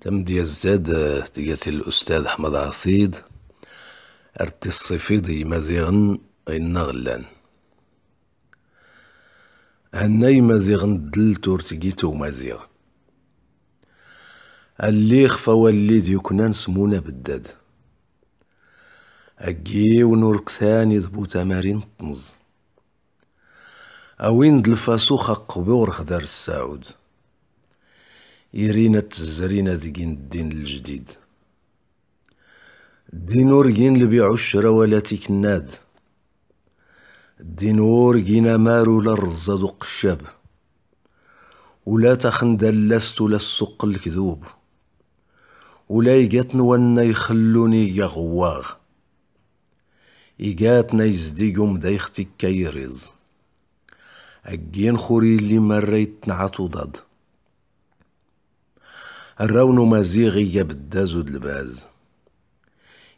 تمد الزاد آه، تيات الأستاذ أحمد عصيد أرتي الصفيدي مزيغن غينا غلان هناي مزيغن دلت ورتقيتو مزيغ اللي خفا واللي يكنا نسمونا بالداد أجي ونوركسان ذبو تمارين طنز أوين دلفاسو خا قبور خدار السعود إيرينا تزرينا ذقين الدين الجديد دين ورقين لبيعو الشرا ولا تكناد دين ورقين مارو لا الرزاد الشاب ولا تخندى لست ولا السوق الكذوب ولا يقاتن وانا يخلوني يغواغ إيقاتنا يزديقهم دايختي كيريز أجين خوري اللي مريت نعطو ضد الرون يبدا زود الباز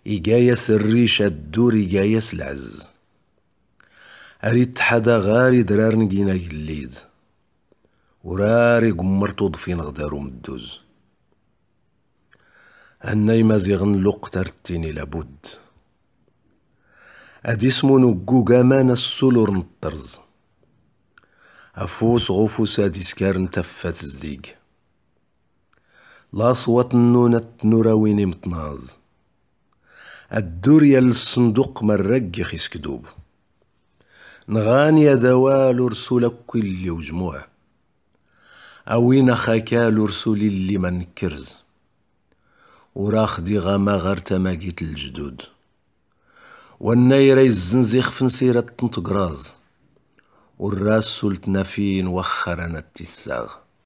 إيجايس الريشة الدور إيجايس العز أريد حدا غاري درار نجينا يليد وراري قمرتو ضفين غدارو مدوز أني مازيغن لوق ترتيني لابد أدي سمو نقوقا مانا السولور نطرز أفوس غفوس أدي سكار نتفات زديق لاصوات النونة نوراويني متناز الدوريا للصندوق مرق خيس كدوب نغاني دوال رسولك كل وجموع أوين خكال رسولي اللي ما نكرز وراخدي غاما ما قيت الجدود والنيري الزنزيخ فنسيرة تنتقراز والراس سلتنا فين وخرنا التساغ